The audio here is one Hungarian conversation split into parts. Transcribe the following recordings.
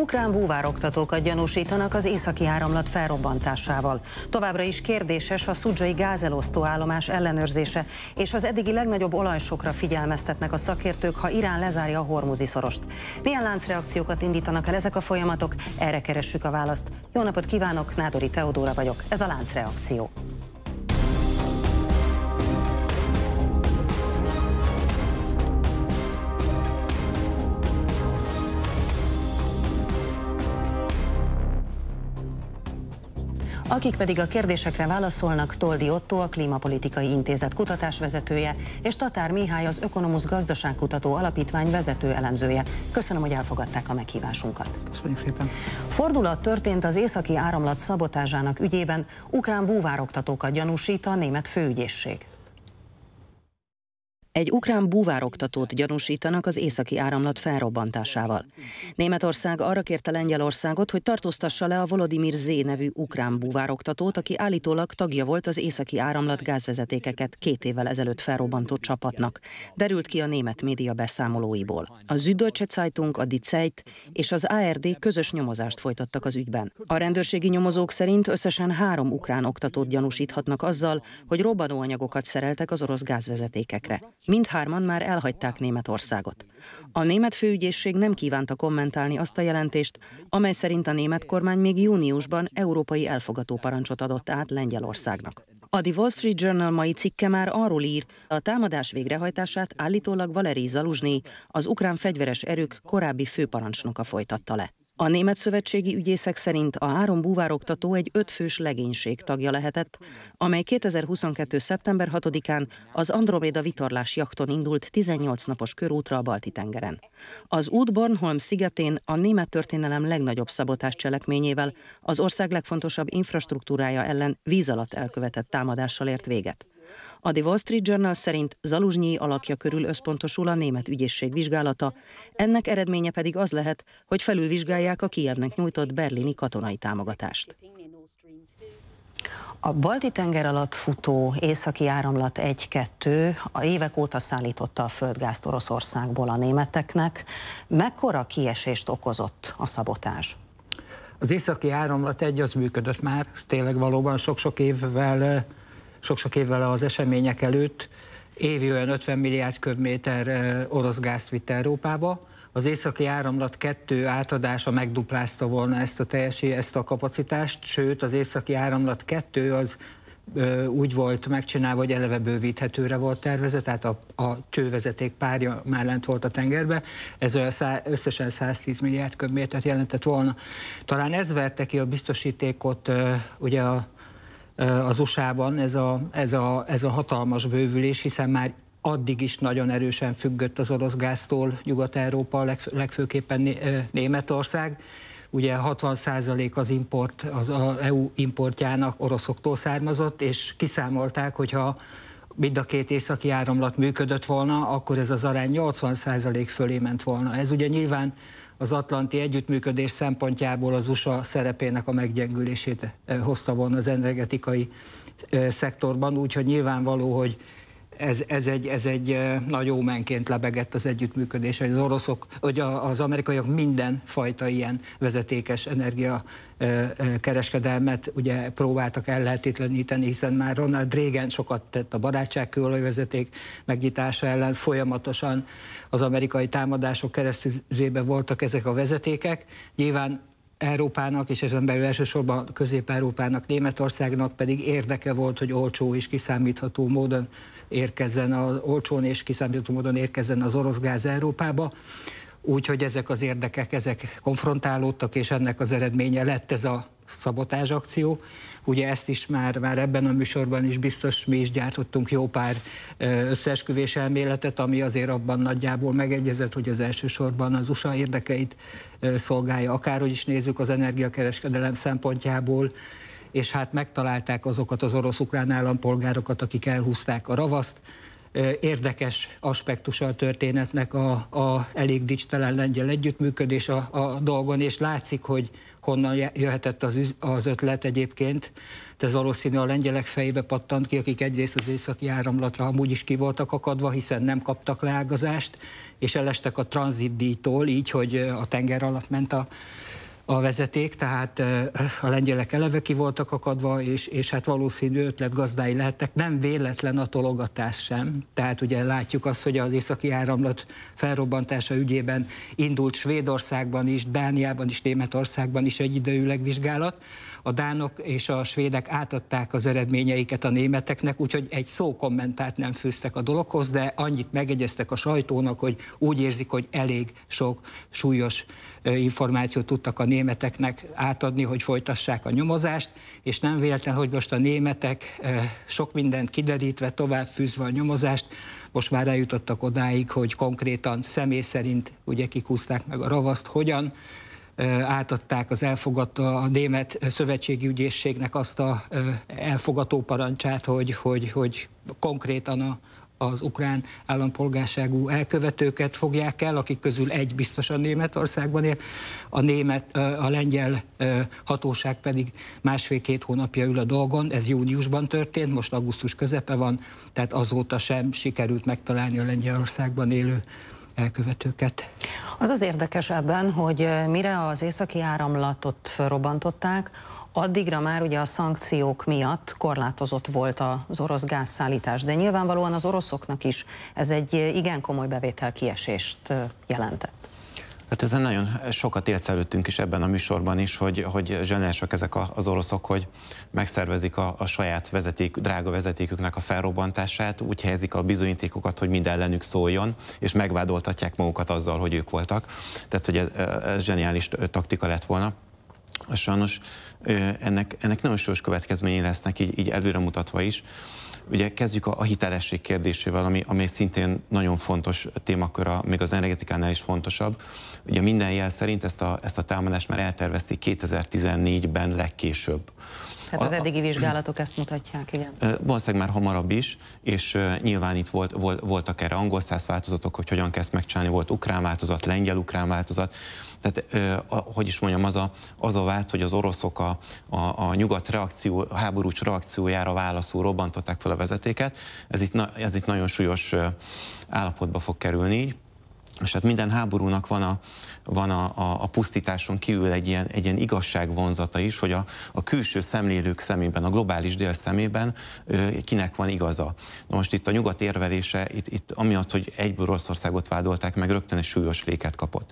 Ukrán búvároktatókat gyanúsítanak az északi áramlat felrobbantásával. Továbbra is kérdéses a szudzsai gázelosztó állomás ellenőrzése, és az eddigi legnagyobb olajsokra figyelmeztetnek a szakértők, ha Irán lezárja a hormúzi szorost. Milyen láncreakciókat indítanak el ezek a folyamatok? Erre keressük a választ. Jó napot kívánok, Nádori Teodóra vagyok. Ez a láncreakció. Akik pedig a kérdésekre válaszolnak, Toldi Otto, a Klímapolitikai Intézet kutatásvezetője, és Tatár Mihály, az Ökonomusz Gazdaságkutató Alapítvány vezető elemzője. Köszönöm, hogy elfogadták a meghívásunkat. Köszönjük szépen. Fordulat történt az északi áramlat szabotázsának ügyében, ukrán búvároktatókat gyanúsít a német főügyészség. Egy ukrán búvároktatót gyanúsítanak az északi áramlat felrobbantásával. Németország arra kérte Lengyelországot, hogy tartóztassa le a Volodymyr Z nevű ukrán búvároktatót, aki állítólag tagja volt az északi áramlat gázvezetékeket két évvel ezelőtt felrobbantó csapatnak. Derült ki a német média beszámolóiból. A Süddeutsche Zeitung, a Die Zeit és az ARD közös nyomozást folytattak az ügyben. A rendőrségi nyomozók szerint összesen három ukrán oktatót gyanúsíthatnak azzal, hogy robbanóanyagokat szereltek az orosz gázvezetékekre. Mindhárman már elhagyták Németországot. A német főügyészség nem kívánta kommentálni azt a jelentést, amely szerint a német kormány még júniusban európai elfogató parancsot adott át Lengyelországnak. A The Wall Street Journal mai cikke már arról ír, a támadás végrehajtását állítólag Valeri Zaluzsné, az ukrán fegyveres erők korábbi főparancsnoka folytatta le. A német szövetségi ügyészek szerint a három búvároktató egy ötfős legénység tagja lehetett, amely 2022. szeptember 6-án az Androméda vitorlás jakton indult 18 napos körútra a Balti-tengeren. Az út Bornholm szigetén a német történelem legnagyobb szabotás cselekményével az ország legfontosabb infrastruktúrája ellen víz alatt elkövetett támadással ért véget. A The Wall Street Journal szerint Zaluzsnyi alakja körül összpontosul a német ügyészség vizsgálata, ennek eredménye pedig az lehet, hogy felülvizsgálják a Kievnek nyújtott berlini katonai támogatást. A balti tenger alatt futó északi áramlat 1-2 a évek óta szállította a földgázt Oroszországból a németeknek. Mekkora kiesést okozott a szabotás? Az északi áramlat egy az működött már, tényleg valóban sok-sok évvel sok-sok évvel az események előtt évi olyan 50 milliárd köbméter orosz gázt vitt Európába, az északi áramlat kettő átadása megduplázta volna ezt a teljesi, ezt a kapacitást, sőt az északi áramlat kettő az ö, úgy volt megcsinálva, hogy eleve bővíthetőre volt tervezet, tehát a, a csővezeték párja már lent volt a tengerbe, ez olyan szá, összesen 110 milliárd köbmétert jelentett volna. Talán ez verte ki a biztosítékot ö, ugye a az USA-ban ez a, ez, a, ez a hatalmas bővülés, hiszen már addig is nagyon erősen függött az orosz gáztól Nyugat-Európa, legfőképpen Németország. Ugye 60% az import, az EU importjának oroszoktól származott, és kiszámolták, hogyha mind a két északi áramlat működött volna, akkor ez az arány 80% fölé ment volna. Ez ugye nyilván az atlanti együttműködés szempontjából az USA szerepének a meggyengülését eh, hozta volna az energetikai eh, szektorban, úgyhogy nyilvánvaló, hogy ez, ez, egy, ez egy nagy ómenként lebegett az együttműködés, hogy az oroszok, hogy az amerikaiak minden fajta ilyen vezetékes energia kereskedelmet ugye próbáltak ellehetetleníteni, hiszen már Ronald Reagan sokat tett a vezeték megnyitása ellen, folyamatosan az amerikai támadások keresztüzébe voltak ezek a vezetékek. Nyilván Európának, és ezen belül elsősorban Közép-Európának, Németországnak pedig érdeke volt, hogy olcsó és kiszámítható módon érkezzen, az, olcsón és kiszámítható módon érkezzen az orosz gáz Európába úgyhogy ezek az érdekek, ezek konfrontálódtak, és ennek az eredménye lett ez a szabotázs akció. Ugye ezt is már, már ebben a műsorban is biztos mi is gyártottunk jó pár összeesküvés elméletet, ami azért abban nagyjából megegyezett, hogy az elsősorban az USA érdekeit szolgálja, akárhogy is nézzük az energiakereskedelem szempontjából, és hát megtalálták azokat az orosz-ukrán állampolgárokat, akik elhúzták a ravaszt, érdekes aspektusa a történetnek a, a elég dicstelen lengyel együttműködés a, a dolgon, és látszik, hogy honnan jöhetett az, az ötlet egyébként. De ez valószínű a lengyelek fejébe pattant ki, akik egyrészt az északi áramlatra amúgy is ki voltak akadva, hiszen nem kaptak leágazást, és elestek a tranzitdíjtól, így, hogy a tenger alatt ment a a vezeték, tehát a lengyelek eleve ki voltak akadva, és, és hát valószínű ötletgazdái lehettek. Nem véletlen a tologatás sem. Tehát ugye látjuk azt, hogy az északi áramlat felrobbantása ügyében indult Svédországban is, Dániában is, Németországban is egy időleg vizsgálat. A dánok és a svédek átadták az eredményeiket a németeknek, úgyhogy egy szó kommentát nem fűztek a dologhoz, de annyit megegyeztek a sajtónak, hogy úgy érzik, hogy elég sok súlyos információt tudtak a németeknek átadni, hogy folytassák a nyomozást, és nem véletlen, hogy most a németek sok mindent kiderítve, tovább fűzve a nyomozást, most már eljutottak odáig, hogy konkrétan személy szerint ugye kikúzták meg a ravaszt, hogyan, átadták az elfogadta a német szövetségi ügyészségnek azt a elfogató parancsát, hogy, hogy, hogy konkrétan a, az ukrán állampolgárságú elkövetőket fogják el, akik közül egy biztosan Németországban él, a, német, a lengyel hatóság pedig másfél-két hónapja ül a dolgon, ez júniusban történt, most augusztus közepe van, tehát azóta sem sikerült megtalálni a Lengyelországban élő elkövetőket. Az az érdekes ebben, hogy mire az északi áramlatot felrobbantották, Addigra már ugye a szankciók miatt korlátozott volt az orosz gázszállítás, de nyilvánvalóan az oroszoknak is ez egy igen komoly bevétel kiesést jelentett. Hát ezen nagyon sokat élszelődtünk is ebben a műsorban is, hogy, hogy zsenelsek ezek az oroszok, hogy megszervezik a, a saját vezeték, drága vezetéküknek a felrobbantását, úgy helyezik a bizonyítékokat, hogy minden ellenük szóljon, és megvádoltatják magukat azzal, hogy ők voltak. Tehát, hogy ez, ez zseniális taktika lett volna. Sajnos ennek, ennek nagyon súlyos következményei lesznek, így, így előre mutatva is. Ugye kezdjük a, a hitelesség kérdésével, ami, ami szintén nagyon fontos témakör, még az energetikánál is fontosabb. Ugye minden jel szerint ezt a, ezt a támadást már eltervezték 2014-ben legkésőbb. Tehát az eddigi vizsgálatok ezt mutatják, igen. Valószínűleg már hamarabb is, és nyilván itt volt, volt, voltak erre angol száz változatok, hogy hogyan kezd megcsinálni, volt ukrán változat, lengyel ukrán változat, tehát, hogy is mondjam, az a, az a vált, hogy az oroszok a, a, a nyugat reakció, a háborús reakciójára válaszul robbantották fel a vezetéket, ez itt, na, ez itt nagyon súlyos állapotba fog kerülni így. És hát minden háborúnak van a, van a, a, a pusztításon kívül egy ilyen, egy ilyen igazság vonzata is, hogy a, a külső szemlélők szemében, a globális dél szemében kinek van igaza. Na most itt a nyugat érvelése, itt, itt amiatt, hogy egyből Oroszországot vádolták, meg rögtön egy súlyos léket kapott.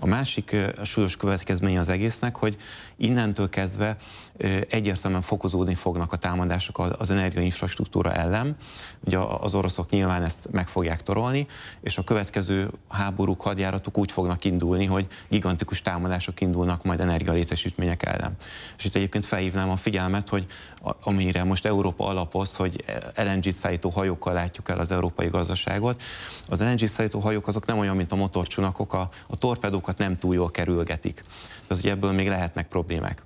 A másik súlyos következménye az egésznek, hogy innentől kezdve egyértelműen fokozódni fognak a támadások az energiainfrastruktúra ellen. Ugye az oroszok nyilván ezt meg fogják torolni, és a következő háborúk, hadjáratok úgy fognak indulni, hogy gigantikus támadások indulnak majd energialétesítmények ellen. És itt egyébként felhívnám a figyelmet, hogy amire most Európa alapoz, hogy LNG szállító hajókkal látjuk el az európai gazdaságot, az LNG szállító hajók azok nem olyan, mint a motorcsunakok, a, a torpedókat nem túl jól kerülgetik. Tehát, ebből még lehetnek problémák.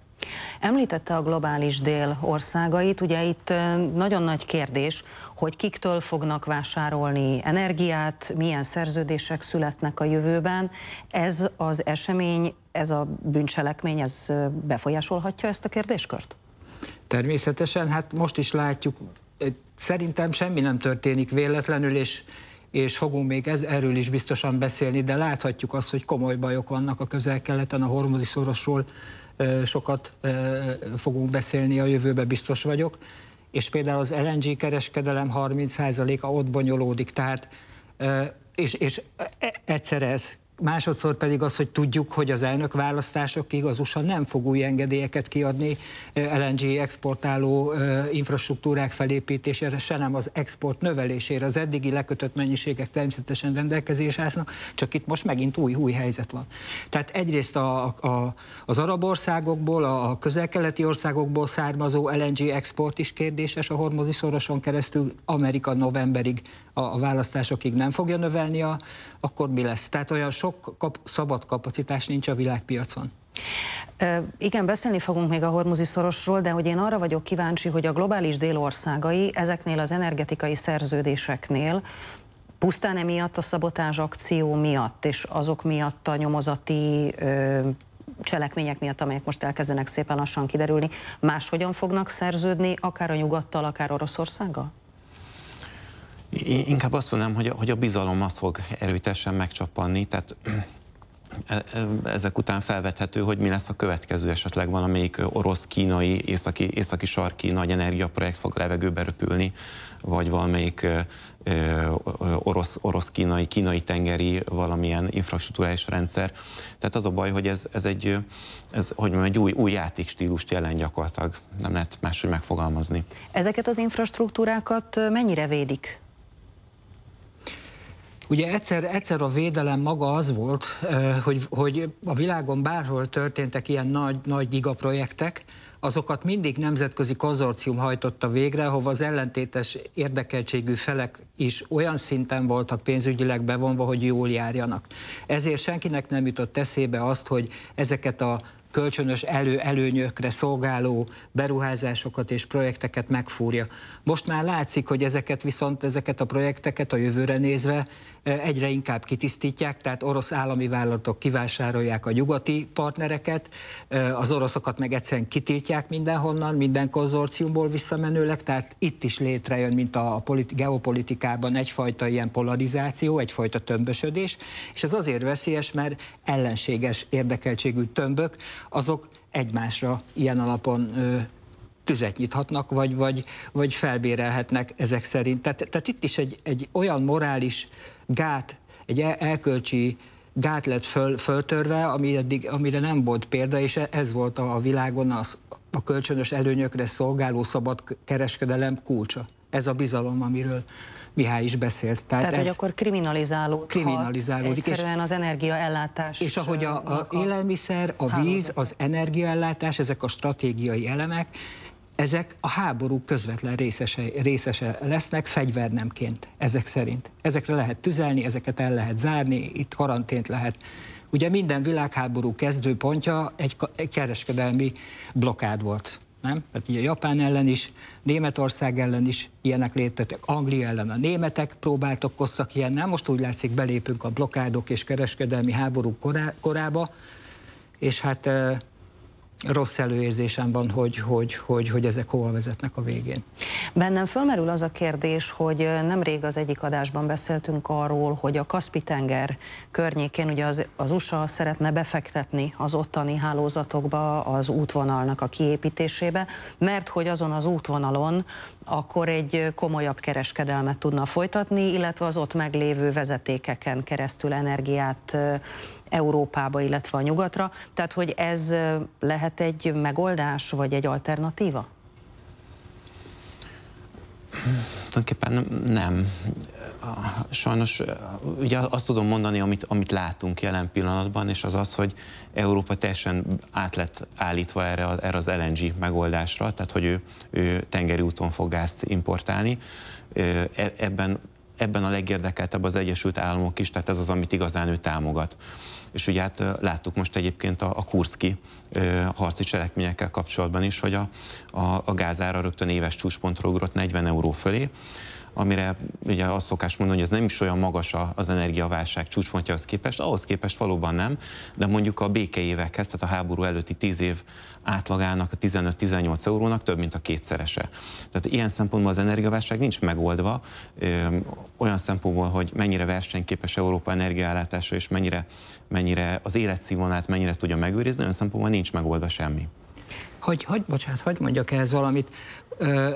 Említette a globális dél országait, ugye itt nagyon nagy kérdés, hogy kiktől fognak vásárolni energiát, milyen szerződések születnek a jövőben. Ez az esemény, ez a bűncselekmény, ez befolyásolhatja ezt a kérdéskört? Természetesen, hát most is látjuk, szerintem semmi nem történik véletlenül, és és fogunk még ez, erről is biztosan beszélni, de láthatjuk azt, hogy komoly bajok vannak a közel-keleten, a hormozi szorosról sokat fogunk beszélni a jövőbe, biztos vagyok. És például az LNG kereskedelem 30%-a ott bonyolódik, tehát és, és e, egyszer ez, Másodszor pedig az, hogy tudjuk, hogy az elnök választásokig az USA nem fog új engedélyeket kiadni LNG exportáló infrastruktúrák felépítésére, se nem az export növelésére. Az eddigi lekötött mennyiségek természetesen rendelkezés állnak, csak itt most megint új-új helyzet van. Tehát egyrészt a, a, az arab országokból, a, közel-keleti országokból származó LNG export is kérdéses a hormozi szoroson keresztül, Amerika novemberig a, a választásokig nem fogja növelni, a, akkor mi lesz? Tehát olyan sok sok kap, szabad kapacitás nincs a világpiacon. Igen, beszélni fogunk még a hormuzi szorosról, de hogy én arra vagyok kíváncsi, hogy a globális délországai ezeknél az energetikai szerződéseknél pusztán emiatt a szabotás akció miatt, és azok miatt a nyomozati ö, cselekmények miatt, amelyek most elkezdenek szépen lassan kiderülni, máshogyan fognak szerződni, akár a nyugattal, akár Oroszországgal? Én inkább azt mondanám, hogy a, hogy a bizalom az fog erőtesen megcsapanni, tehát ezek után felvethető, hogy mi lesz a következő, esetleg valamelyik orosz-kínai, északi, északi-sarki nagy energiaprojekt fog levegőbe röpülni, vagy valamelyik orosz, orosz-kínai, kínai-tengeri valamilyen infrastruktúrális rendszer. Tehát az a baj, hogy ez, ez egy, ez, hogy mondjam, egy új, új játékstílust jelent gyakorlatilag, nem lehet máshogy megfogalmazni. Ezeket az infrastruktúrákat mennyire védik Ugye egyszer, egyszer a védelem maga az volt, hogy, hogy a világon bárhol történtek ilyen nagy, nagy gigaprojektek, azokat mindig nemzetközi konzorcium hajtotta végre, hova az ellentétes érdekeltségű felek is olyan szinten voltak pénzügyileg bevonva, hogy jól járjanak. Ezért senkinek nem jutott eszébe azt, hogy ezeket a kölcsönös elő, előnyökre szolgáló beruházásokat és projekteket megfúrja. Most már látszik, hogy ezeket viszont, ezeket a projekteket a jövőre nézve egyre inkább kitisztítják, tehát orosz állami vállalatok kivásárolják a nyugati partnereket, az oroszokat meg egyszerűen kitiltják mindenhonnan, minden konzorciumból visszamenőleg, tehát itt is létrejön, mint a geopolitikában egyfajta ilyen polarizáció, egyfajta tömbösödés, és ez azért veszélyes, mert ellenséges érdekeltségű tömbök, azok egymásra ilyen alapon tüzet nyithatnak, vagy, vagy, vagy felbérelhetnek ezek szerint. Tehát, tehát itt is egy, egy olyan morális gát, egy el, elkölcsi gát lett föl, föltörve, ami eddig, amire nem volt példa, és ez volt a, világon az, a kölcsönös előnyökre szolgáló szabad kereskedelem kulcsa. Ez a bizalom, amiről Mihály is beszélt. Tehát, Tehát ez hogy akkor kriminalizálódik. kriminalizálódik, egyszerűen és, az energiaellátás. És ahogy a, a élelmiszer, a víz, az energiaellátás, ezek a stratégiai elemek, ezek a háború közvetlen részese, részese lesznek fegyvernemként, ezek szerint. Ezekre lehet tüzelni, ezeket el lehet zárni, itt karantént lehet. Ugye minden világháború kezdőpontja egy, kereskedelmi blokád volt. Nem? Tehát ugye Japán ellen is, Németország ellen is ilyenek léteztek, Anglia ellen a németek próbáltak koztak ilyen, nem? Most úgy látszik, belépünk a blokádok és kereskedelmi háború korá, korába, és hát rossz előérzésem van, hogy, hogy, hogy, hogy ezek hova vezetnek a végén. Bennem fölmerül az a kérdés, hogy nemrég az egyik adásban beszéltünk arról, hogy a Kaspi-tenger környékén ugye az, az USA szeretne befektetni az ottani hálózatokba, az útvonalnak a kiépítésébe, mert hogy azon az útvonalon akkor egy komolyabb kereskedelmet tudna folytatni, illetve az ott meglévő vezetékeken keresztül energiát Európába, illetve a nyugatra. Tehát, hogy ez lehet egy megoldás, vagy egy alternatíva? Tulajdonképpen nem. Sajnos ugye azt tudom mondani, amit, amit látunk jelen pillanatban, és az az, hogy Európa teljesen át lett állítva erre, erre az LNG megoldásra, tehát hogy ő, ő tengeri úton fog gázt importálni. E, ebben, ebben a legérdekeltebb az Egyesült Államok is, tehát ez az, amit igazán ő támogat és ugye hát láttuk most egyébként a, a Kurszki harci cselekményekkel kapcsolatban is, hogy a, a, a gázára rögtön éves csúcspontra ugrott 40 euró fölé, amire ugye azt szokás mondani, hogy ez nem is olyan magas az energiaválság csúcspontjához képest, ahhoz képest valóban nem, de mondjuk a békeévekhez, tehát a háború előtti 10 év átlagának, a 15-18 eurónak több, mint a kétszerese. Tehát ilyen szempontból az energiaválság nincs megoldva, olyan szempontból, hogy mennyire versenyképes Európa energiállátása, és mennyire, mennyire az életszínvonalát mennyire tudja megőrizni, olyan szempontból nincs megoldva semmi. Hogy, hogy bocsánat, hogy mondjak ehhez valamit? Ö,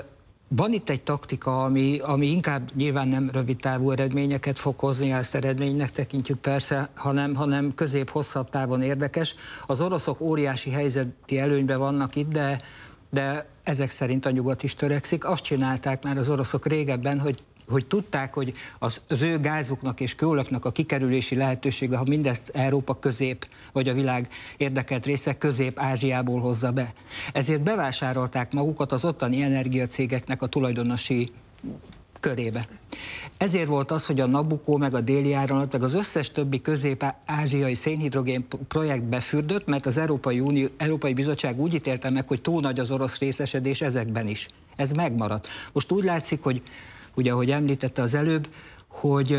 van itt egy taktika, ami, ami inkább nyilván nem rövid távú eredményeket fog hozni, ezt eredménynek tekintjük persze, hanem, hanem közép-hosszabb távon érdekes. Az oroszok óriási helyzeti előnyben vannak itt, de, de ezek szerint a nyugat is törekszik. Azt csinálták már az oroszok régebben, hogy hogy tudták, hogy az, az ő gázuknak és kőolaknak a kikerülési lehetősége, ha mindezt Európa közép, vagy a világ érdekelt része közép-Ázsiából hozza be. Ezért bevásárolták magukat az ottani energiacégeknek a tulajdonosi körébe. Ezért volt az, hogy a Nabucco, meg a déli áramlat, meg az összes többi közép-ázsiai szénhidrogén projekt befürdött, mert az Európai, Unió, Európai Bizottság úgy ítélte meg, hogy túl nagy az orosz részesedés ezekben is. Ez megmaradt. Most úgy látszik, hogy ugye ahogy említette az előbb, hogy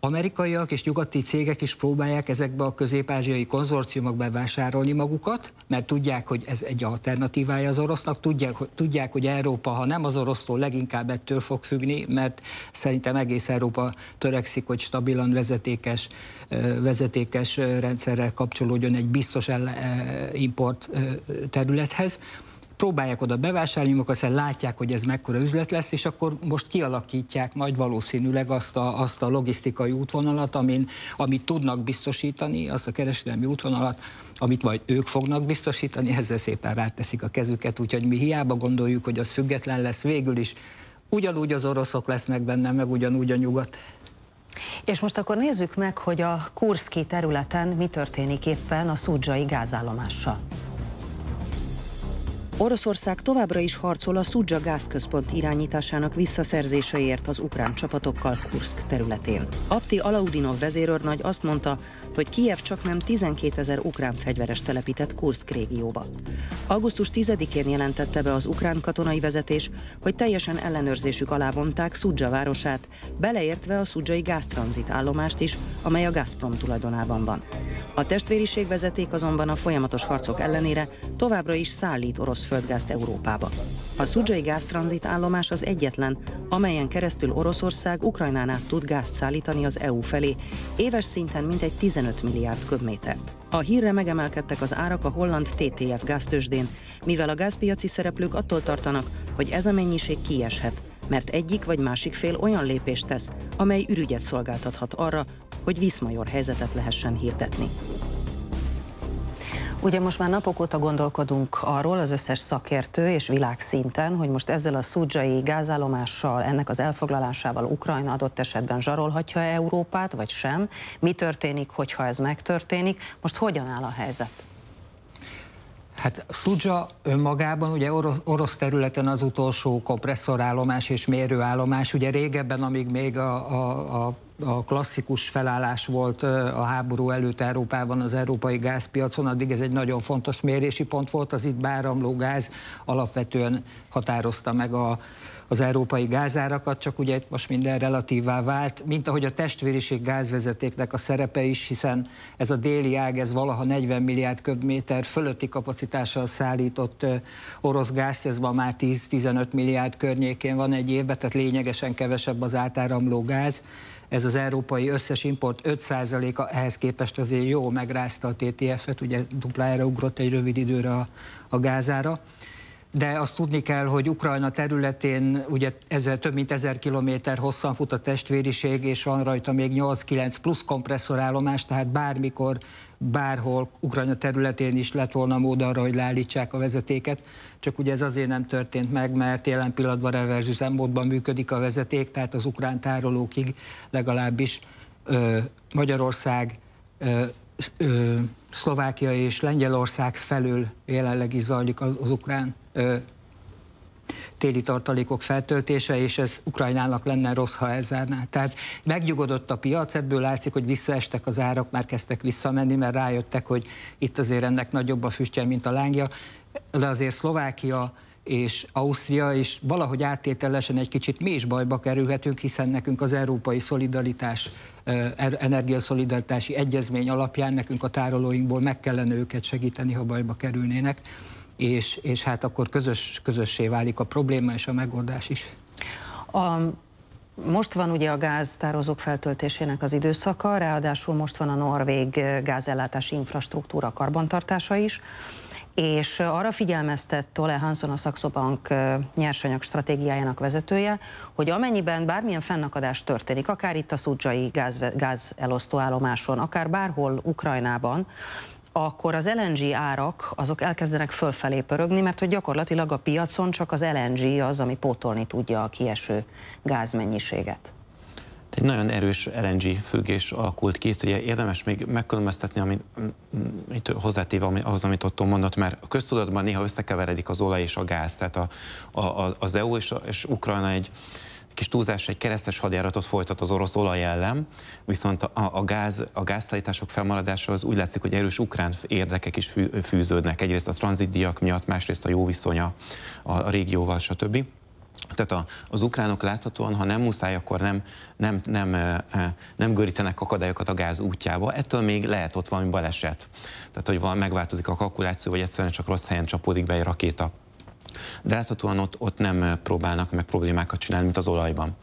amerikaiak és nyugati cégek is próbálják ezekbe a közép-ázsiai konzorciumokba vásárolni magukat, mert tudják, hogy ez egy alternatívája az orosznak, tudják, hogy, tudják, hogy Európa, ha nem az orosztól, leginkább ettől fog függni, mert szerintem egész Európa törekszik, hogy stabilan vezetékes, vezetékes rendszerrel kapcsolódjon egy biztos import területhez próbálják oda bevásárolni, akkor aztán látják, hogy ez mekkora üzlet lesz, és akkor most kialakítják majd valószínűleg azt a, azt a logisztikai útvonalat, amin, amit tudnak biztosítani, azt a kereskedelmi útvonalat, amit majd ők fognak biztosítani, ezzel szépen ráteszik a kezüket, úgyhogy mi hiába gondoljuk, hogy az független lesz végül is, ugyanúgy az oroszok lesznek benne, meg ugyanúgy a nyugat. És most akkor nézzük meg, hogy a Kurszki területen mi történik éppen a Szudzsai gázállomással. Oroszország továbbra is harcol a Szudzsa gázközpont irányításának visszaszerzéseért az ukrán csapatokkal Kursk területén. Apti Alaudinov vezérőrnagy azt mondta, hogy Kijev csak nem 12 ezer ukrán fegyveres telepített Kurszk régióba. Augusztus 10-én jelentette be az ukrán katonai vezetés, hogy teljesen ellenőrzésük alá vonták Szudzsa városát, beleértve a szudzsai gáztranzit állomást is, amely a Gazprom tulajdonában van. A testvériség vezeték azonban a folyamatos harcok ellenére továbbra is szállít orosz földgázt Európába. A szudzsai gáztranzit állomás az egyetlen, amelyen keresztül Oroszország Ukrajnán át tud gázt szállítani az EU felé, éves szinten mintegy 15 15 milliárd köbmétert. A hírre megemelkedtek az árak a holland TTF gáztősdén, mivel a gázpiaci szereplők attól tartanak, hogy ez a mennyiség kieshet, mert egyik vagy másik fél olyan lépést tesz, amely ürügyet szolgáltathat arra, hogy viszmajor helyzetet lehessen hirdetni. Ugye most már napok óta gondolkodunk arról az összes szakértő és világszinten, hogy most ezzel a szudzsai gázállomással, ennek az elfoglalásával Ukrajna adott esetben zsarolhatja -e Európát, vagy sem. Mi történik, hogyha ez megtörténik? Most hogyan áll a helyzet? Hát Szudzsa önmagában ugye orosz, területen az utolsó kompresszorállomás és mérőállomás, ugye régebben, amíg még a, a, a a klasszikus felállás volt a háború előtt Európában az európai gázpiacon, addig ez egy nagyon fontos mérési pont volt, az itt báramló gáz alapvetően határozta meg a, az európai gázárakat, csak ugye most minden relatívá vált, mint ahogy a testvériség gázvezetéknek a szerepe is, hiszen ez a déli ág, ez valaha 40 milliárd köbméter fölötti kapacitással szállított orosz gázt, ez ma már 10-15 milliárd környékén van egy évben, tehát lényegesen kevesebb az átáramló gáz, ez az európai összes import 5%-a ehhez képest azért jó, megrázta a TTF-et, ugye duplájára ugrott egy rövid időre a, a gázára. De azt tudni kell, hogy Ukrajna területén ugye ezzel több mint 1000 kilométer hosszan fut a testvériség, és van rajta még 8-9 plusz kompresszorállomás, tehát bármikor bárhol Ukrajna területén is lett volna mód arra, hogy leállítsák a vezetéket, csak ugye ez azért nem történt meg, mert jelen pillanatban reverz üzemmódban működik a vezeték, tehát az ukrán tárolókig legalábbis ö, Magyarország, ö, ö, Szlovákia és Lengyelország felül jelenleg is zajlik az, az ukrán ö, téli tartalékok feltöltése, és ez Ukrajnának lenne rossz, ha elzárná. Tehát megnyugodott a piac, ebből látszik, hogy visszaestek az árak, már kezdtek visszamenni, mert rájöttek, hogy itt azért ennek nagyobb a füstje, mint a lángja, de azért Szlovákia és Ausztria, és valahogy áttételesen egy kicsit mi is bajba kerülhetünk, hiszen nekünk az Európai Szolidaritás, er-, Energiaszolidaritási Egyezmény alapján nekünk a tárolóinkból meg kellene őket segíteni, ha bajba kerülnének és, és hát akkor közös, közössé válik a probléma és a megoldás is. A, most van ugye a gáztározók feltöltésének az időszaka, ráadásul most van a norvég gázellátási infrastruktúra karbantartása is, és arra figyelmeztett Tole Hanson a Saxo Bank nyersanyag stratégiájának vezetője, hogy amennyiben bármilyen fennakadás történik, akár itt a Szudzsai gáz, gázelosztóállomáson, akár bárhol Ukrajnában, akkor az LNG árak azok elkezdenek fölfelé pörögni, mert hogy gyakorlatilag a piacon csak az LNG az, ami pótolni tudja a kieső gázmennyiséget. Egy nagyon erős LNG függés alakult ki, ugye érdemes még megkülönböztetni, amit mm, mm, itt hozzátéve ahhoz, amit ott mondott, mert a köztudatban néha összekeveredik az olaj és a gáz, tehát a, a, az EU és, a, és Ukrajna egy kis túlzás egy keresztes hadjáratot folytat az orosz olaj ellen, viszont a, a, gáz, a gázszállítások felmaradása az úgy látszik, hogy erős ukrán érdekek is fűződnek. Egyrészt a tranzitdiak miatt, másrészt a jó viszonya a, a régióval, stb. Tehát a, az ukránok láthatóan, ha nem muszáj, akkor nem, nem, nem, nem görítenek akadályokat a gáz útjába. Ettől még lehet ott valami baleset. Tehát, hogy van, megváltozik a kalkuláció, vagy egyszerűen csak rossz helyen csapódik be egy rakéta. De láthatóan ott, ott nem eh, próbálnak meg problémákat csinálni, mint az olajban.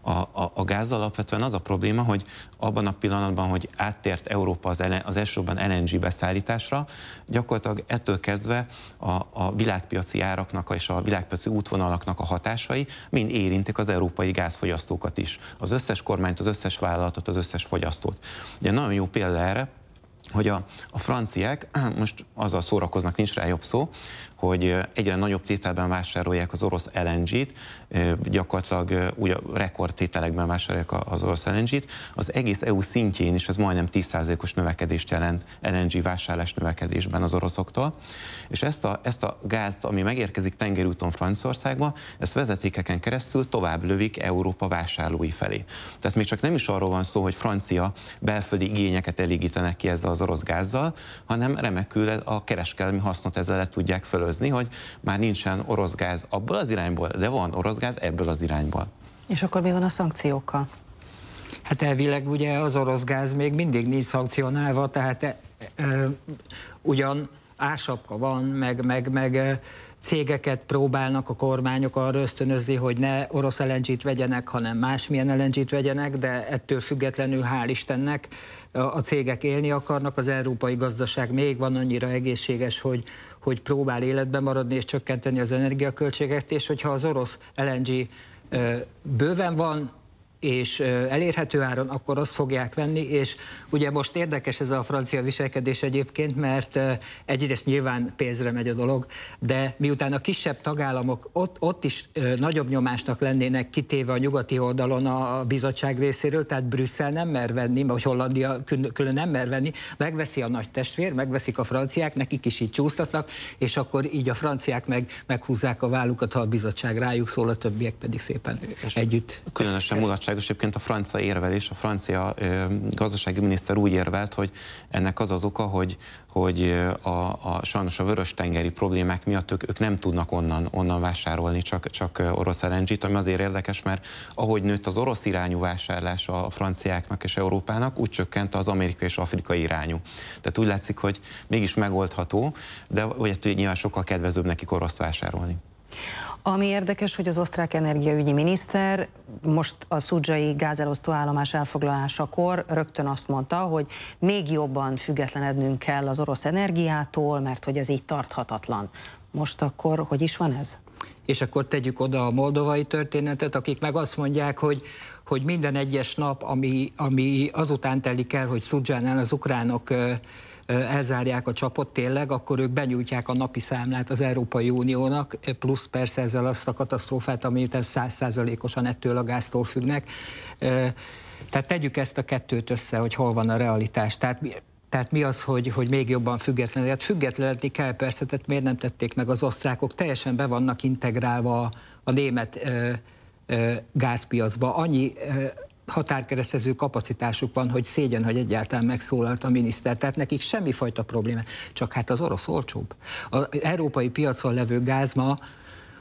A, a, a gáz alapvetően az a probléma, hogy abban a pillanatban, hogy áttért Európa az, ele, az elsősorban LNG beszállításra, gyakorlatilag ettől kezdve a, a világpiaci áraknak és a világpiaci útvonalaknak a hatásai mind érintik az európai gázfogyasztókat is. Az összes kormányt, az összes vállalatot, az összes fogyasztót. Ugye nagyon jó példa erre, hogy a, a franciák, most azzal szórakoznak, nincs rá jobb szó, hogy egyre nagyobb tételben vásárolják az orosz LNG-t, gyakorlatilag úgy tételekben vásárolják az orosz LNG-t. Az egész EU szintjén is ez majdnem 10%-os növekedést jelent LNG vásárlás növekedésben az oroszoktól. És ezt a, ezt a gázt, ami megérkezik tengerúton Franciaországba, ezt vezetékeken keresztül tovább lövik Európa vásárlói felé. Tehát még csak nem is arról van szó, hogy francia belföldi igényeket elégítenek ki ezzel az orosz gázzal, hanem remekül a kereskedelmi hasznot ezzel le tudják fölözni hangsúlyozni, hogy már nincsen orosz gáz abból az irányból, de van orosz gáz ebből az irányból. És akkor mi van a szankciókkal? Hát elvileg ugye az orosz gáz még mindig nincs szankcionálva, tehát e, e, ugyan ásapka van, meg, meg, meg e, cégeket próbálnak a kormányok arra ösztönözni, hogy ne orosz lng vegyenek, hanem másmilyen lng vegyenek, de ettől függetlenül hál' Istennek a cégek élni akarnak, az európai gazdaság még van annyira egészséges, hogy hogy próbál életben maradni és csökkenteni az energiaköltségeket, és hogyha az orosz LNG bőven van, és elérhető áron, akkor azt fogják venni, és ugye most érdekes ez a francia viselkedés egyébként, mert egyrészt nyilván pénzre megy a dolog, de miután a kisebb tagállamok ott, ott is nagyobb nyomásnak lennének kitéve a nyugati oldalon a bizottság részéről, tehát Brüsszel nem mer venni, vagy Hollandia külön nem mer venni, megveszi a nagy testvér, megveszik a franciák, nekik is így csúsztatnak, és akkor így a franciák meg, meghúzzák a vállukat, ha a bizottság rájuk szól, a többiek pedig szépen és együtt. Különösen mulatság igazságos egyébként a francia érvelés, a francia gazdasági miniszter úgy érvelt, hogy ennek az az oka, hogy, hogy a, a, sajnos a vörös-tengeri problémák miatt ők, ők nem tudnak onnan, onnan vásárolni, csak, csak orosz lng ami azért érdekes, mert ahogy nőtt az orosz irányú vásárlás a franciáknak és Európának, úgy csökkent az amerikai és afrikai irányú. Tehát úgy látszik, hogy mégis megoldható, de hát, hogy nyilván sokkal kedvezőbb nekik orosz vásárolni. Ami érdekes, hogy az osztrák energiaügyi miniszter most a szudzsai gázelosztó állomás elfoglalásakor rögtön azt mondta, hogy még jobban függetlenednünk kell az orosz energiától, mert hogy ez így tarthatatlan. Most akkor hogy is van ez? és akkor tegyük oda a moldovai történetet, akik meg azt mondják, hogy, hogy minden egyes nap, ami, ami azután telik el, hogy Szudzsánál az ukránok elzárják a csapot tényleg, akkor ők benyújtják a napi számlát az Európai Uniónak, plusz persze ezzel azt a katasztrófát, amit ez százszázalékosan ettől a gáztól függnek. Tehát tegyük ezt a kettőt össze, hogy hol van a realitás. Tehát tehát mi az, hogy, hogy még jobban függetlenül? Hát függetlenedni kell persze, tehát miért nem tették meg az osztrákok? Teljesen be vannak integrálva a, a német ö, ö, gázpiacba. Annyi ö, határkeresztező kapacitásuk van, hogy szégyen, hogy egyáltalán megszólalt a miniszter. Tehát nekik semmifajta probléma. Csak hát az orosz olcsóbb. Az európai piacon levő gáz ma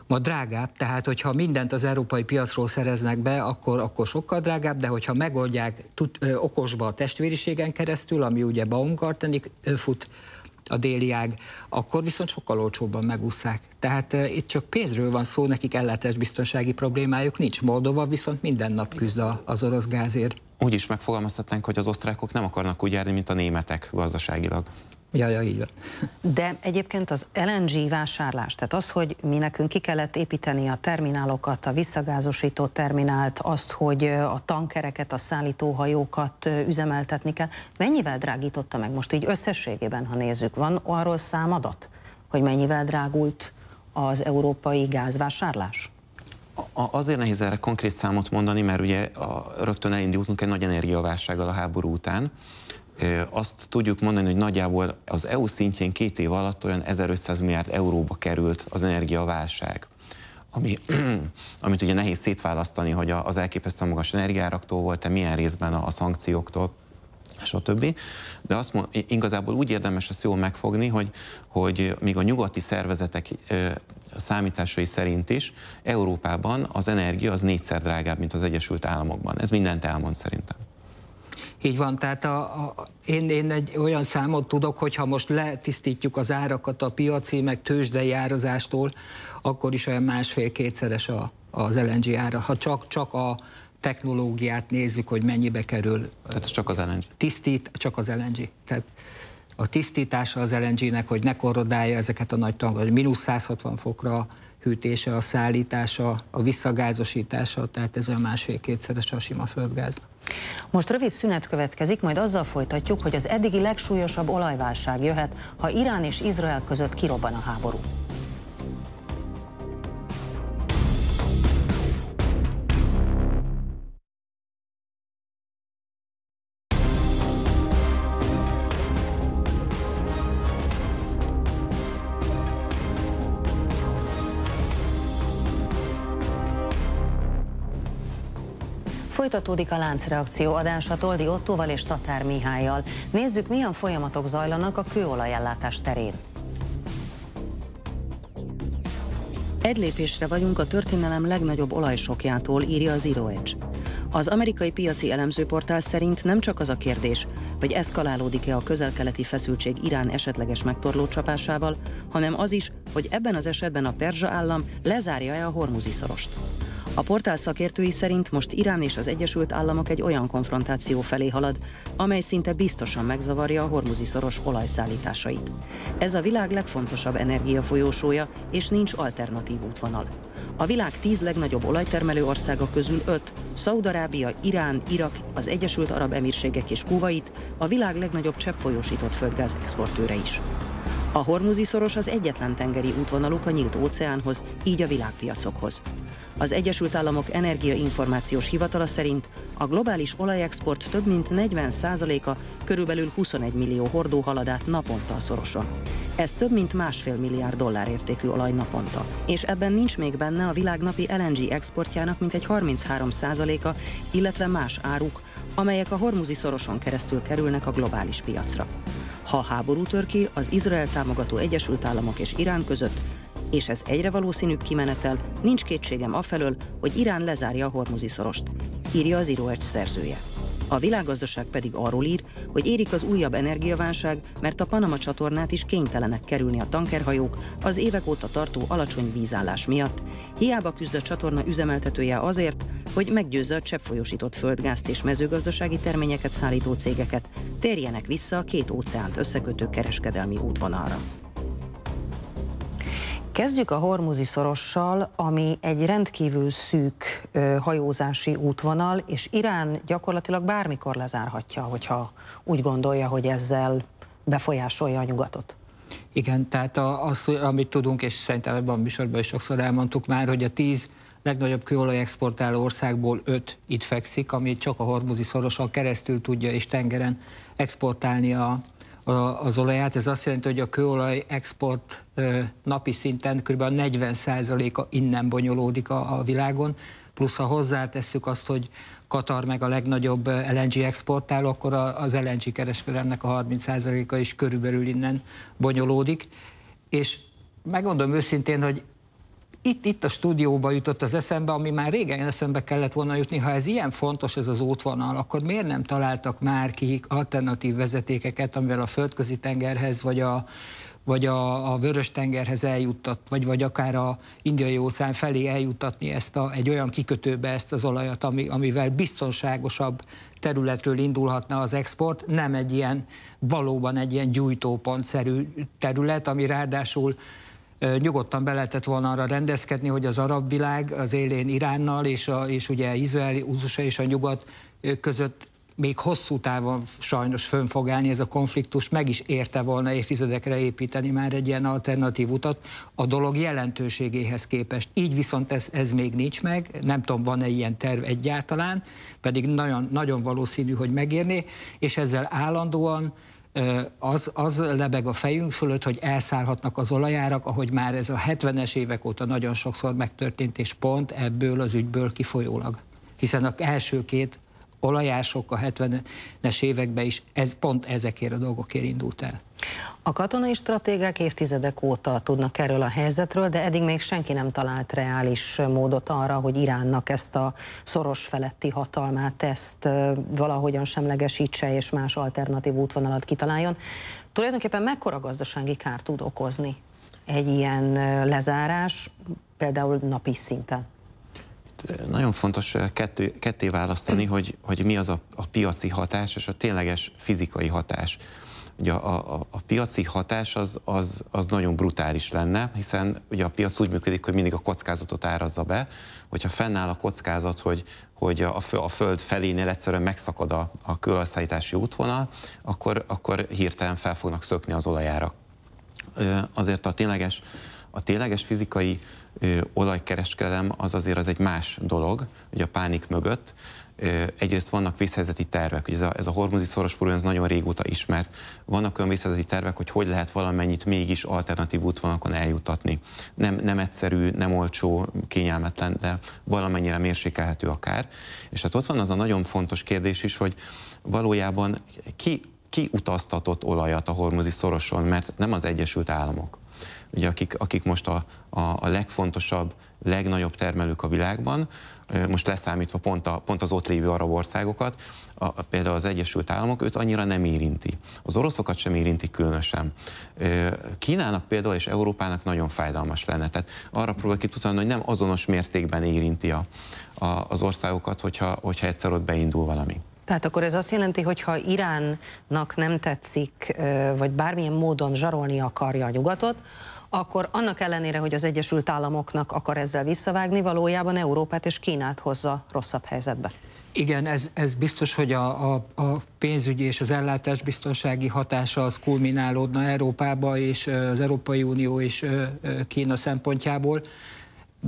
ma drágább, tehát hogyha mindent az európai piacról szereznek be, akkor, akkor sokkal drágább, de hogyha megoldják tud, ö, okosba a testvériségen keresztül, ami ugye Baumgartenig fut a déli ág, akkor viszont sokkal olcsóbban megúszák. Tehát uh, itt csak pénzről van szó, nekik ellátás biztonsági problémájuk nincs. Moldova viszont minden nap küzd a, az orosz gázért. Úgy is megfogalmazhatnánk, hogy az osztrákok nem akarnak úgy járni, mint a németek gazdaságilag. Ja, ja, így van. De egyébként az LNG vásárlás, tehát az, hogy mi nekünk ki kellett építeni a terminálokat, a visszagázosító terminált, azt, hogy a tankereket, a szállítóhajókat üzemeltetni kell, mennyivel drágította meg most így összességében, ha nézzük? Van arról számadat, hogy mennyivel drágult az európai gázvásárlás? Azért nehéz erre konkrét számot mondani, mert ugye a, rögtön elindultunk egy nagy energiaválsággal a háború után, azt tudjuk mondani, hogy nagyjából az EU szintjén két év alatt olyan 1500 milliárd euróba került az energiaválság. Ami, amit ugye nehéz szétválasztani, hogy az elképesztően magas energiáraktól volt-e, milyen részben a, a szankcióktól, stb. De azt mond, igazából úgy érdemes ezt jól megfogni, hogy, hogy még a nyugati szervezetek számításai szerint is Európában az energia az négyszer drágább, mint az Egyesült Államokban. Ez mindent elmond szerintem. Így van, tehát a, a, én, én egy olyan számot tudok, hogy ha most letisztítjuk az árakat a piaci, meg tőzsdei árazástól, akkor is olyan másfél-kétszeres a, az LNG ára, ha csak, csak a technológiát nézzük, hogy mennyibe kerül. Tehát csak az LNG. Tisztít, csak az LNG. Tehát a tisztítása az LNG-nek, hogy ne korrodálja ezeket a nagy tankokat, mínusz 160 fokra hűtése, a szállítása, a visszagázosítása, tehát ez a másfél-kétszeres a sima földgáz. Most rövid szünet következik, majd azzal folytatjuk, hogy az eddigi legsúlyosabb olajválság jöhet, ha Irán és Izrael között kirobban a háború. folytatódik a láncreakció adása Toldi Ottóval és Tatár Mihályjal. Nézzük, milyen folyamatok zajlanak a kőolajellátás terén. Egy lépésre vagyunk a történelem legnagyobb olajsokjától, írja az Zero Az amerikai piaci elemzőportál szerint nem csak az a kérdés, hogy eszkalálódik-e a közelkeleti feszültség Irán esetleges megtorló csapásával, hanem az is, hogy ebben az esetben a perzsa állam lezárja-e a hormuzi szorost. A portál szakértői szerint most Irán és az Egyesült Államok egy olyan konfrontáció felé halad, amely szinte biztosan megzavarja a hormuzi szoros olajszállításait. Ez a világ legfontosabb energiafolyósója, és nincs alternatív útvonal. A világ tíz legnagyobb olajtermelő országa közül öt, Szaudarábia, Irán, Irak, az Egyesült Arab Emírségek és Kuwait a világ legnagyobb cseppfolyósított földgáz exportőre is. A hormuzi szoros az egyetlen tengeri útvonaluk a nyílt óceánhoz, így a világpiacokhoz. Az Egyesült Államok Energiainformációs Hivatala szerint a globális olajexport több mint 40%-a körülbelül 21 millió hordó halad át naponta a szorosan. Ez több mint másfél milliárd dollár értékű olaj naponta. És ebben nincs még benne a világnapi LNG exportjának mintegy 33%-a, illetve más áruk, amelyek a hormuzi szoroson keresztül kerülnek a globális piacra. Ha háború tör ki, az Izrael támogató Egyesült Államok és Irán között és ez egyre valószínűbb kimenetel, nincs kétségem afelől, hogy Irán lezárja a hormuzi szorost, írja az íróegy szerzője. A világgazdaság pedig arról ír, hogy érik az újabb energiaválság, mert a Panama csatornát is kénytelenek kerülni a tankerhajók az évek óta tartó alacsony vízállás miatt. Hiába küzd a csatorna üzemeltetője azért, hogy meggyőzze a cseppfolyósított földgázt és mezőgazdasági terményeket szállító cégeket, térjenek vissza a két óceánt összekötő kereskedelmi útvonalra. Kezdjük a Hormuzi szorossal, ami egy rendkívül szűk ö, hajózási útvonal, és Irán gyakorlatilag bármikor lezárhatja, hogyha úgy gondolja, hogy ezzel befolyásolja a nyugatot. Igen, tehát a, az, amit tudunk, és szerintem ebben a műsorban is sokszor elmondtuk már, hogy a tíz legnagyobb kőolaj exportáló országból öt itt fekszik, ami csak a hormuzi szorosan keresztül tudja és tengeren exportálni a, az olaját. Ez azt jelenti, hogy a kőolaj export napi szinten kb. 40%-a innen bonyolódik a, a világon, plusz ha hozzátesszük azt, hogy Katar meg a legnagyobb LNG exportáló, akkor az LNG kereskedelemnek a 30%-a is körülbelül innen bonyolódik. És megmondom őszintén, hogy itt, itt a stúdióba jutott az eszembe, ami már régen eszembe kellett volna jutni, ha ez ilyen fontos ez az útvonal, akkor miért nem találtak már ki alternatív vezetékeket, amivel a földközi tengerhez vagy a vagy a, a Vörös-tengerhez eljuttat, vagy, vagy akár a indiai óceán felé eljuttatni ezt a, egy olyan kikötőbe ezt az olajat, ami, amivel biztonságosabb területről indulhatna az export, nem egy ilyen, valóban egy ilyen gyújtópontszerű terület, ami ráadásul nyugodtan be lehetett volna arra rendezkedni, hogy az arab világ az élén Iránnal és, a, és ugye Izraeli USA és a nyugat között még hosszú távon sajnos fönn fog állni ez a konfliktus, meg is érte volna évtizedekre építeni már egy ilyen alternatív utat a dolog jelentőségéhez képest. Így viszont ez, ez még nincs meg, nem tudom, van-e ilyen terv egyáltalán, pedig nagyon, nagyon valószínű, hogy megérné, és ezzel állandóan az, az lebeg a fejünk fölött, hogy elszállhatnak az olajárak, ahogy már ez a 70-es évek óta nagyon sokszor megtörtént, és pont ebből az ügyből kifolyólag. Hiszen az első két olajások a 70-es években is ez, pont ezekért a dolgokért indult el. A katonai stratégák évtizedek óta tudnak erről a helyzetről, de eddig még senki nem talált reális módot arra, hogy Iránnak ezt a szoros feletti hatalmát, ezt valahogyan semlegesítse és más alternatív útvonalat kitaláljon. Tulajdonképpen mekkora gazdasági kár tud okozni egy ilyen lezárás, például napi szinten? nagyon fontos eh, kettő, ketté választani, hogy, hogy mi az a, a piaci hatás és a tényleges fizikai hatás. Ugye a, a, a piaci hatás az, az, az nagyon brutális lenne, hiszen ugye a piac úgy működik, hogy mindig a kockázatot árazza be, hogyha fennáll a kockázat, hogy, hogy a, a föld felénél egyszerűen megszakad a, a kőolajszállítási útvonal, akkor, akkor hirtelen fel fognak szökni az olajárak. Azért a tényleges, a tényleges fizikai olajkereskedelem az azért az egy más dolog, ugye a pánik mögött. Egyrészt vannak vészhelyzeti tervek, ugye ez a, ez a hormozi szoros probléma ez nagyon régóta ismert. Vannak olyan vészhelyzeti tervek, hogy hogy lehet valamennyit mégis alternatív útvonalakon eljutatni. Nem, nem egyszerű, nem olcsó, kényelmetlen, de valamennyire mérsékelhető akár. És hát ott van az a nagyon fontos kérdés is, hogy valójában ki ki utaztatott olajat a hormozi szoroson, mert nem az Egyesült Államok ugye akik, akik most a, a, a legfontosabb, legnagyobb termelők a világban, most leszámítva pont, a, pont az ott lévő arab országokat, a, a, például az Egyesült Államok, őt annyira nem érinti. Az oroszokat sem érinti különösen. Kínának például és Európának nagyon fájdalmas lenne. Tehát arra próbál ki utalni, hogy nem azonos mértékben érinti a, a, az országokat, hogyha, hogyha egyszer ott beindul valami. Tehát akkor ez azt jelenti, hogy ha Iránnak nem tetszik, vagy bármilyen módon zsarolni akarja a nyugatot, akkor annak ellenére, hogy az Egyesült Államoknak akar ezzel visszavágni, valójában Európát és Kínát hozza rosszabb helyzetbe. Igen, ez, ez biztos, hogy a, a, a pénzügyi és az ellátásbiztonsági hatása az kulminálódna Európába és az Európai Unió és Kína szempontjából.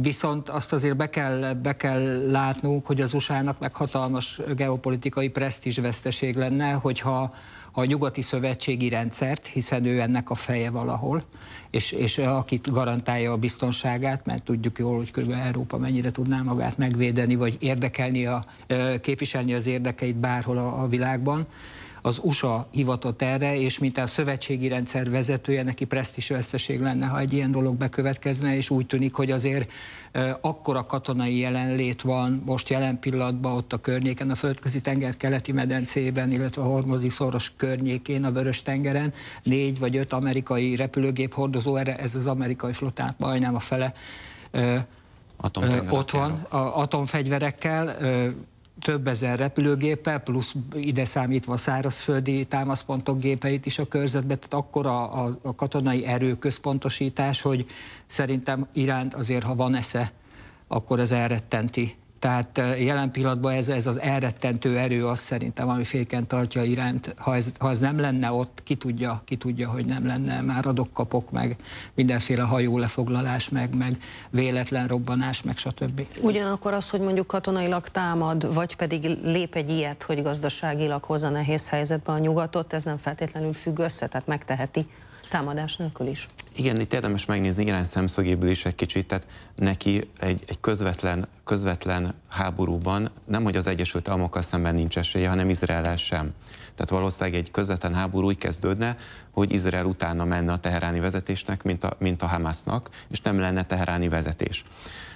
Viszont azt azért be kell, be kell látnunk, hogy az USA-nak meg hatalmas geopolitikai presztízsveszteség lenne, hogyha ha a nyugati szövetségi rendszert, hiszen ő ennek a feje valahol, és, és akit garantálja a biztonságát, mert tudjuk jól, hogy körülbelül Európa mennyire tudná magát megvédeni, vagy érdekelni a, képviselni az érdekeit bárhol a, a világban, az USA hivatott erre, és mint a szövetségi rendszer vezetője, neki presztis veszteség lenne, ha egy ilyen dolog bekövetkezne, és úgy tűnik, hogy azért akkora katonai jelenlét van most jelen pillanatban ott a környéken, a földközi tenger keleti medencében, illetve a hormozi szoros környékén, a vörös tengeren, négy vagy öt amerikai repülőgép hordozó, erre ez az amerikai flottát majdnem a fele ott van a atomfegyverekkel, több ezer repülőgéppel, plusz ide számítva szárazföldi támaszpontok gépeit is a körzetbe, tehát akkor a, a, a katonai erő központosítás, hogy szerintem Iránt azért, ha van esze, akkor ez elrettenti tehát jelen pillanatban ez, ez az elrettentő erő az szerintem, ami féken tartja iránt. Ha ez, ha ez nem lenne ott, ki tudja, ki tudja, hogy nem lenne. Már adok-kapok meg, mindenféle hajó lefoglalás meg, meg véletlen robbanás, meg stb. Ugyanakkor az, hogy mondjuk katonailag támad, vagy pedig lép egy ilyet, hogy gazdaságilag hozza nehéz helyzetbe a nyugatot, ez nem feltétlenül függ össze, tehát megteheti támadás nélkül is. Igen, itt érdemes megnézni irány szemszögéből is egy kicsit, tehát neki egy, egy közvetlen, közvetlen háborúban nem, hogy az Egyesült Államokkal szemben nincs esélye, hanem Izrael sem. Tehát valószínűleg egy közvetlen háború úgy kezdődne, hogy Izrael utána menne a teheráni vezetésnek, mint a, mint a Hamasnak, és nem lenne teheráni vezetés.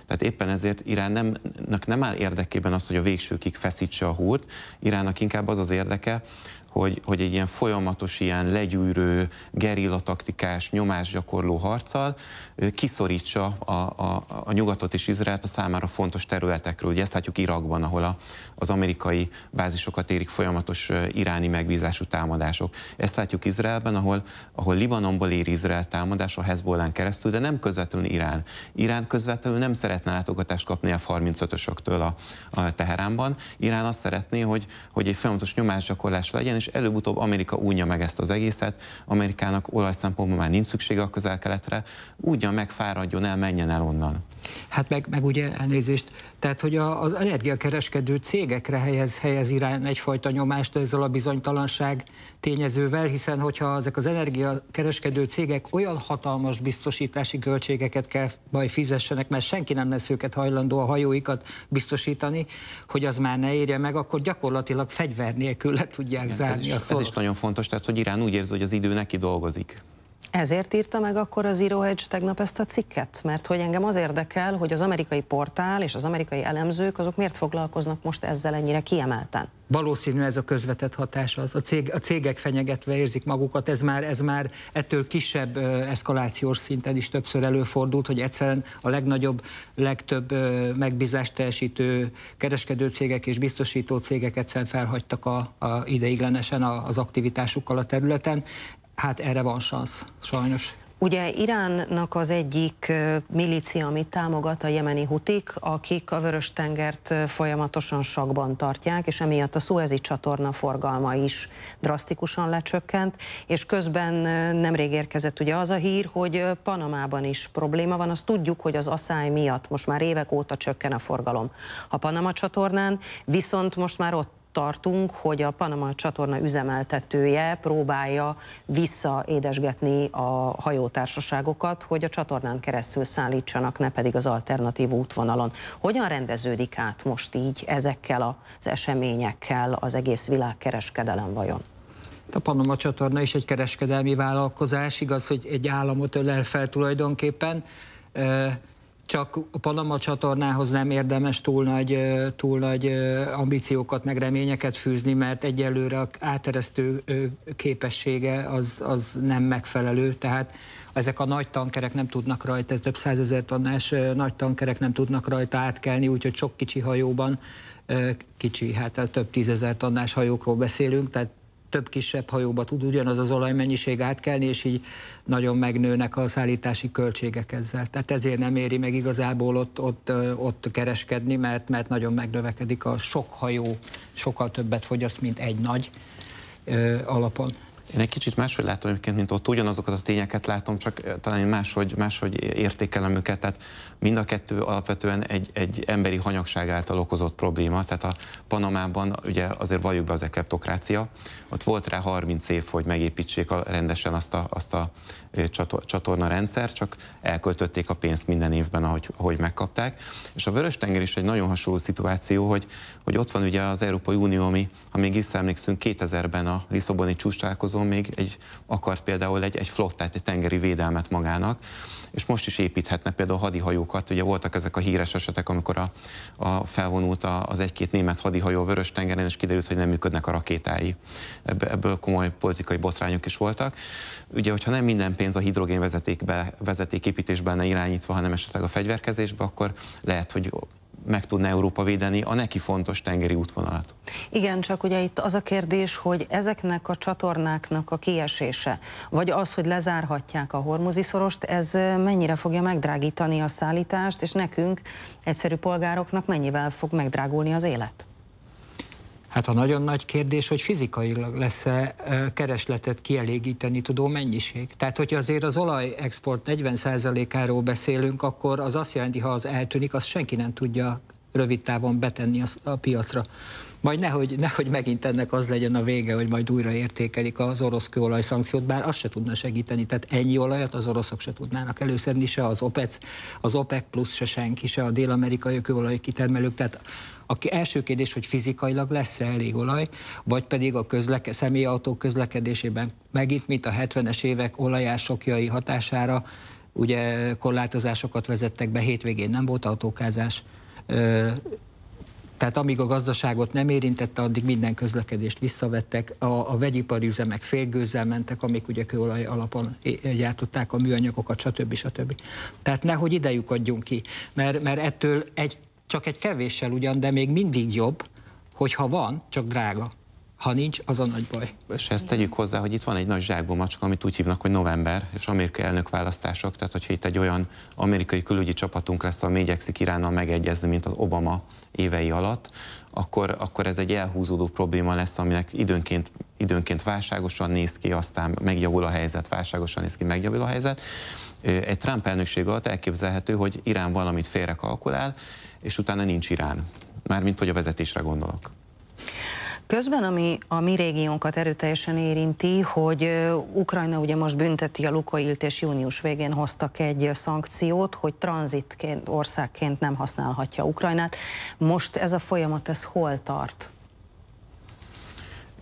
Tehát éppen ezért Iránnak nem áll érdekében az, hogy a végsőkig feszítse a húrt, Iránnak inkább az az érdeke, hogy, hogy egy ilyen folyamatos, ilyen legyűrő, gerillataktikás, nyomásgyakorló harccal kiszorítsa a, a, a nyugatot és Izraelt a számára fontos területekről. Ugye ezt látjuk Irakban, ahol a, az amerikai bázisokat érik folyamatos iráni megbízású támadások. Ezt látjuk Izraelben, ahol ahol, ahol Libanonból ér Izrael támadás a Hezbollán keresztül, de nem közvetlenül Irán. Irán közvetlenül nem szeretne látogatást kapni a 35-ösöktől a, a Teheránban. Irán azt szeretné, hogy, hogy egy folyamatos nyomásgyakorlás legyen, és előbb-utóbb Amerika únja meg ezt az egészet. Amerikának olajszempontból már nincs szüksége a közel-keletre, úgyan megfáradjon el, menjen el onnan. Hát meg, meg ugye elnézést, tehát hogy a, az energiakereskedő cégekre helyez, helyez irány egyfajta nyomást ezzel a bizonytalanság tényezővel, hiszen hogyha ezek az energiakereskedő cégek olyan hatalmas biztosítási költségeket kell baj fizessenek, mert senki nem lesz őket hajlandó a hajóikat biztosítani, hogy az már ne érje meg, akkor gyakorlatilag fegyver nélkül le tudják Igen, zárni ez is, a szor. Ez is nagyon fontos, tehát hogy Irán úgy érzi, hogy az idő neki dolgozik. Ezért írta meg akkor az Zero Hedge tegnap ezt a cikket? Mert hogy engem az érdekel, hogy az amerikai portál és az amerikai elemzők azok miért foglalkoznak most ezzel ennyire kiemelten? Valószínű ez a közvetett hatás az. A, cég, a cégek fenyegetve érzik magukat, ez már, ez már ettől kisebb ö, eszkalációs szinten is többször előfordult, hogy egyszerűen a legnagyobb, legtöbb ö, megbízást teljesítő kereskedő cégek és biztosító cégek egyszerűen felhagytak a, a ideiglenesen az aktivitásukkal a területen hát erre van szansz, sajnos. Ugye Iránnak az egyik milícia, amit támogat a jemeni hutik, akik a Vörös-tengert folyamatosan sakban tartják, és emiatt a szuezi csatorna forgalma is drasztikusan lecsökkent, és közben nemrég érkezett ugye az a hír, hogy Panamában is probléma van, azt tudjuk, hogy az asszály miatt most már évek óta csökken a forgalom a Panama csatornán, viszont most már ott tartunk, hogy a Panama csatorna üzemeltetője próbálja visszaédesgetni a hajótársaságokat, hogy a csatornán keresztül szállítsanak, ne pedig az alternatív útvonalon. Hogyan rendeződik át most így ezekkel az eseményekkel az egész világkereskedelem vajon? Hát a Panama csatorna is egy kereskedelmi vállalkozás, igaz, hogy egy államot ölel fel tulajdonképpen, csak a Panama csatornához nem érdemes túl nagy, túl nagy ambíciókat, meg reményeket fűzni, mert egyelőre a áteresztő képessége az, az nem megfelelő, tehát ezek a nagy tankerek nem tudnak rajta, több százezer tonnás nagy tankerek nem tudnak rajta átkelni, úgyhogy sok kicsi hajóban, kicsi, hát több tízezer tonnás hajókról beszélünk, tehát több kisebb hajóba tud ugyanaz az olajmennyiség átkelni, és így nagyon megnőnek a szállítási költségek ezzel. Tehát ezért nem éri meg igazából ott, ott, ott kereskedni, mert, mert nagyon megnövekedik a sok hajó, sokkal többet fogyaszt, mint egy nagy ö, alapon. Én egy kicsit máshogy látom egyébként, mint ott ugyanazokat a tényeket látom, csak eh, talán máshogy, máshogy értékelem őket. Tehát mind a kettő alapvetően egy, egy emberi hanyagság által okozott probléma. Tehát a Panamában ugye azért valljuk be az ekleptokrácia, ott volt rá 30 év, hogy megépítsék a, rendesen azt a, azt a csatorna rendszer, csak elköltötték a pénzt minden évben, ahogy, ahogy megkapták. És a Vörös-tenger is egy nagyon hasonló szituáció, hogy, hogy ott van ugye az Európai Unió, ami, ha még visszaemlékszünk, 2000-ben a Lisszaboni csúcs még egy, akart például egy, egy flottát, egy tengeri védelmet magának, és most is építhetnek például hadihajókat. Ugye voltak ezek a híres esetek, amikor a, a felvonult az egy-két német hadihajó a vörös tengeren, és kiderült, hogy nem működnek a rakétái. Ebből komoly politikai botrányok is voltak. Ugye, hogyha nem minden pénz a hidrogén vezetékbe, vezetéképítésben lenne irányítva, hanem esetleg a fegyverkezésbe, akkor lehet, hogy meg tudna Európa védeni a neki fontos tengeri útvonalat. Igen, csak ugye itt az a kérdés, hogy ezeknek a csatornáknak a kiesése, vagy az, hogy lezárhatják a hormuzi szorost, ez mennyire fogja megdrágítani a szállítást, és nekünk, egyszerű polgároknak mennyivel fog megdrágulni az élet? Hát a nagyon nagy kérdés, hogy fizikailag lesz-e keresletet kielégíteni tudó mennyiség. Tehát, hogy azért az olajexport 40%-áról beszélünk, akkor az azt jelenti, ha az eltűnik, azt senki nem tudja rövid távon betenni a piacra. Majd nehogy, nehogy megint ennek az legyen a vége, hogy majd újra értékelik az orosz kőolaj szankciót, bár azt se tudna segíteni. Tehát ennyi olajat az oroszok se tudnának előszedni, se az OPEC, az OPEC plusz, se senki, se a dél-amerikai kőolaj kitermelők. Tehát a első kérdés, hogy fizikailag lesz-e elég olaj, vagy pedig a közleke, személyautók közlekedésében megint, mint a 70-es évek olajásokjai hatására, ugye korlátozásokat vezettek be, hétvégén nem volt autókázás, tehát amíg a gazdaságot nem érintette, addig minden közlekedést visszavettek. A, a vegyipari üzemek félgőzzel mentek, amik ugye kőolaj alapon gyártották a műanyagokat, stb. stb. Tehát nehogy idejük adjunk ki, mert, mert ettől egy csak egy kevéssel ugyan, de még mindig jobb, hogyha van, csak drága. Ha nincs, az a nagy baj. És ezt tegyük hozzá, hogy itt van egy nagy zsákba macska, amit úgy hívnak, hogy november, és amerikai választások, tehát hogyha itt egy olyan amerikai külügyi csapatunk lesz, ami igyekszik Iránnal megegyezni, mint az Obama évei alatt, akkor, akkor ez egy elhúzódó probléma lesz, aminek időnként, időnként válságosan néz ki, aztán megjavul a helyzet, válságosan néz ki, megjavul a helyzet. Egy Trump elnökség alatt elképzelhető, hogy Irán valamit kalkulál, és utána nincs Irán. Mármint, hogy a vezetésre gondolok. Közben, ami a mi régiónkat erőteljesen érinti, hogy Ukrajna ugye most bünteti a Lukoilt, és június végén hoztak egy szankciót, hogy tranzitként, országként nem használhatja Ukrajnát. Most ez a folyamat, ez hol tart?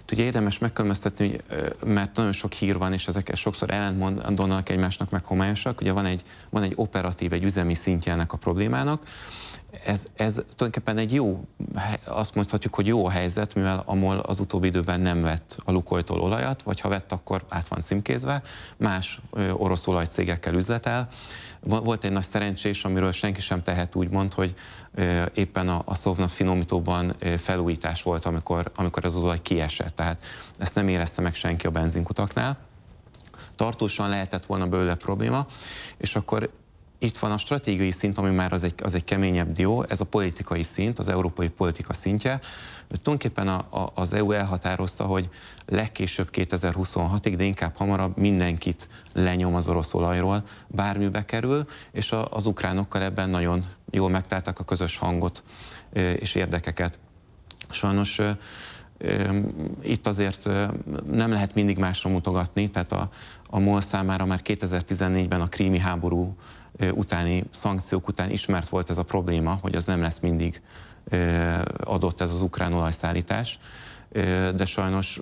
Itt ugye érdemes megkülönböztetni, mert nagyon sok hír van, és ezek sokszor ellentmondanak egymásnak, meg homályosak. Ugye van egy, van egy operatív, egy üzemi szintje ennek a problémának, ez, ez tulajdonképpen egy jó, azt mondhatjuk, hogy jó helyzet, mivel amol az utóbbi időben nem vett a Lukoytól olajat, vagy ha vett, akkor át van címkézve, más orosz olajcégekkel üzletel. Volt egy nagy szerencsés, amiről senki sem tehet úgy mond, hogy éppen a, a Szovnat finomítóban felújítás volt, amikor, amikor az olaj kiesett. Tehát ezt nem érezte meg senki a benzinkutaknál tartósan lehetett volna bőle probléma, és akkor itt van a stratégiai szint, ami már az egy, az egy keményebb dió, ez a politikai szint, az európai politika szintje. Tulajdonképpen a, a, az EU elhatározta, hogy legkésőbb 2026-ig, de inkább hamarabb mindenkit lenyom az orosz olajról, bármibe kerül, és a, az ukránokkal ebben nagyon jól megtálták a közös hangot és érdekeket. Sajnos itt azért nem lehet mindig másra mutogatni, tehát a, a MOL számára már 2014-ben a krími háború utáni szankciók után ismert volt ez a probléma, hogy az nem lesz mindig adott ez az ukrán olajszállítás de sajnos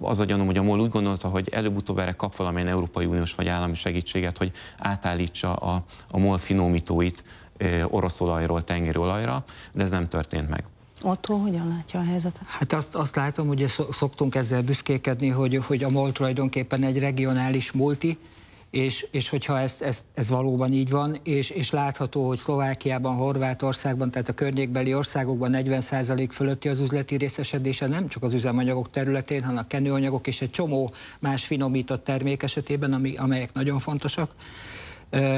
az a gyanúm, hogy a MOL úgy gondolta, hogy előbb-utóbb erre kap valamilyen Európai Uniós vagy állami segítséget, hogy átállítsa a, a MOL finomítóit orosz olajról tengeri olajra, de ez nem történt meg. Otthon hogyan látja a helyzetet? Hát azt, azt látom, ugye szoktunk ezzel büszkékedni, hogy, hogy a MOL tulajdonképpen egy regionális multi, és, és hogyha ezt, ezt, ez valóban így van, és, és látható, hogy Szlovákiában, Horvátországban, tehát a környékbeli országokban 40% fölötti az üzleti részesedése nem csak az üzemanyagok területén, hanem a kenőanyagok és egy csomó más finomított termék esetében, ami, amelyek nagyon fontosak. Uh,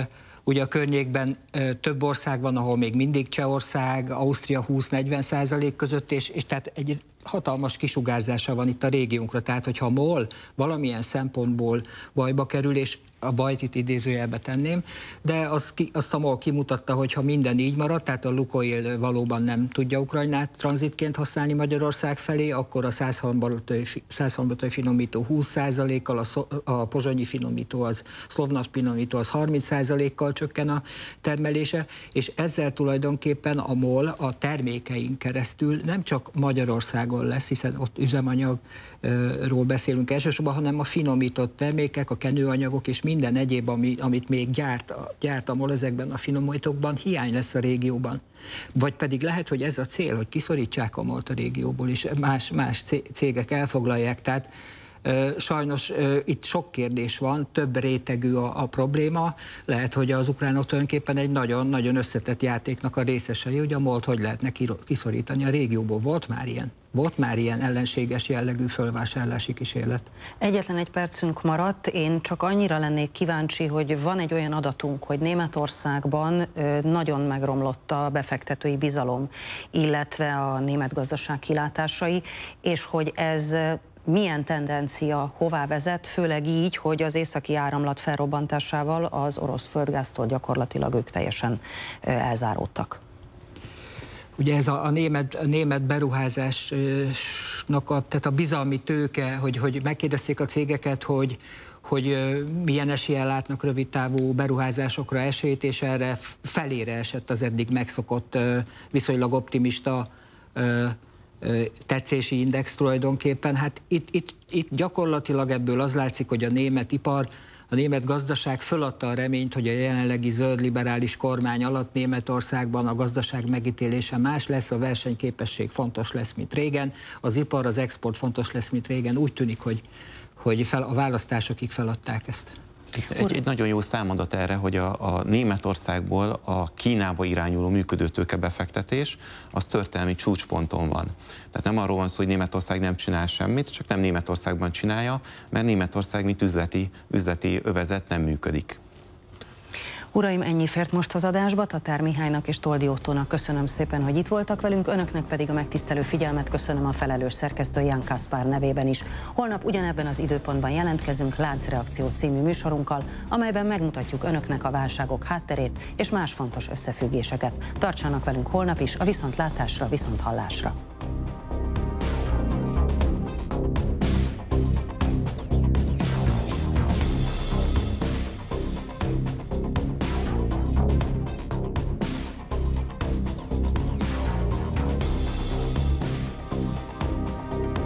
Ugye a környékben több ország van, ahol még mindig Csehország, Ausztria 20-40 százalék között, és, és tehát egy hatalmas kisugárzása van itt a régiónkra. Tehát, hogyha MOL valamilyen szempontból bajba kerül, és a bajt itt idézőjelbe tenném, de az, ki, azt a MOL kimutatta, hogy ha minden így marad, tehát a Lukoil valóban nem tudja Ukrajnát tranzitként használni Magyarország felé, akkor a százhambatai finomító 20%-kal, a, a pozsonyi finomító, az szlovnaf finomító az 30%-kal csökken a termelése, és ezzel tulajdonképpen a MOL a termékeink keresztül nem csak Magyarországon lesz, hiszen ott üzemanyag ról beszélünk elsősorban, hanem a finomított termékek, a kenőanyagok és minden egyéb, ami, amit még gyárt, mol ezekben a finomítókban, hiány lesz a régióban. Vagy pedig lehet, hogy ez a cél, hogy kiszorítsák a molt a régióból, és más, más cégek elfoglalják. Tehát Sajnos itt sok kérdés van, több rétegű a, a probléma. Lehet, hogy az ukránok tulajdonképpen egy nagyon-nagyon összetett játéknak a részesei, hogy a MOLT hogy lehetne kiszorítani a régióból. Volt már ilyen? Volt már ilyen ellenséges jellegű fölvásárlási kísérlet? Egyetlen egy percünk maradt, én csak annyira lennék kíváncsi, hogy van egy olyan adatunk, hogy Németországban nagyon megromlott a befektetői bizalom, illetve a német gazdaság kilátásai, és hogy ez milyen tendencia hová vezet, főleg így, hogy az északi áramlat felrobbantásával az orosz földgáztól gyakorlatilag ők teljesen elzáródtak. Ugye ez a, a, német, a német beruházásnak, a, tehát a bizalmi tőke, hogy, hogy megkérdezték a cégeket, hogy, hogy milyen esélye látnak rövid távú beruházásokra esélyt, és erre felére esett az eddig megszokott viszonylag optimista tetszési index tulajdonképpen. Hát itt, itt, itt gyakorlatilag ebből az látszik, hogy a német ipar, a német gazdaság föladta a reményt, hogy a jelenlegi zöld liberális kormány alatt Németországban a gazdaság megítélése más lesz, a versenyképesség fontos lesz, mint régen, az ipar, az export fontos lesz, mint régen. Úgy tűnik, hogy, hogy fel, a választásokig feladták ezt. Egy, egy nagyon jó számadat erre, hogy a, a Németországból a Kínába irányuló működő befektetés, az történelmi csúcsponton van. Tehát nem arról van szó, hogy Németország nem csinál semmit, csak nem Németországban csinálja, mert Németország, mint üzleti, üzleti övezet nem működik. Uraim, ennyi fért most az adásba. Tatár Mihálynak és Toldi Ottónak köszönöm szépen, hogy itt voltak velünk. Önöknek pedig a megtisztelő figyelmet köszönöm a felelős szerkesztő Ján Kaspár nevében is. Holnap ugyanebben az időpontban jelentkezünk Láncreakció című műsorunkkal, amelyben megmutatjuk önöknek a válságok hátterét és más fontos összefüggéseket. Tartsanak velünk holnap is a viszontlátásra, viszonthallásra.